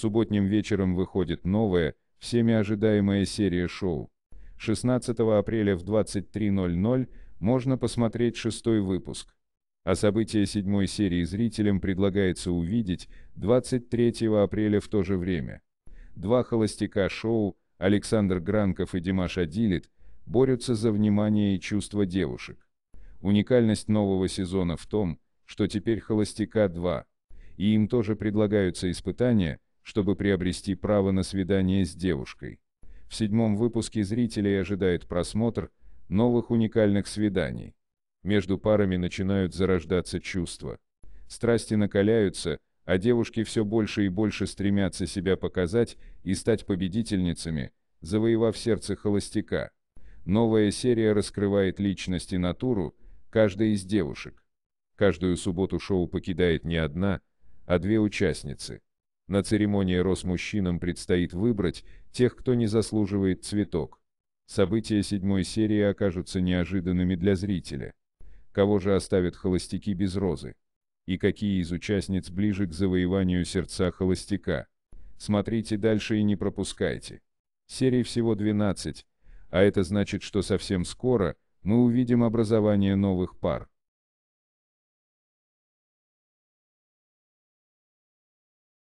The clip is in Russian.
Субботним вечером выходит новая, всеми ожидаемая серия шоу. 16 апреля в 23.00 можно посмотреть шестой выпуск. А события седьмой серии зрителям предлагается увидеть 23 апреля в то же время. Два холостяка шоу, Александр Гранков и Димаш Адилит, борются за внимание и чувства девушек. Уникальность нового сезона в том, что теперь холостяка 2, и им тоже предлагаются испытания – чтобы приобрести право на свидание с девушкой. В седьмом выпуске зрителей ожидает просмотр новых уникальных свиданий. Между парами начинают зарождаться чувства. Страсти накаляются, а девушки все больше и больше стремятся себя показать и стать победительницами, завоевав сердце холостяка. Новая серия раскрывает личность и натуру каждой из девушек. Каждую субботу шоу покидает не одна, а две участницы. На церемонии роз мужчинам предстоит выбрать тех, кто не заслуживает цветок. События седьмой серии окажутся неожиданными для зрителя. Кого же оставят холостяки без розы? И какие из участниц ближе к завоеванию сердца холостяка? Смотрите дальше и не пропускайте. Серий всего 12, а это значит, что совсем скоро мы увидим образование новых пар.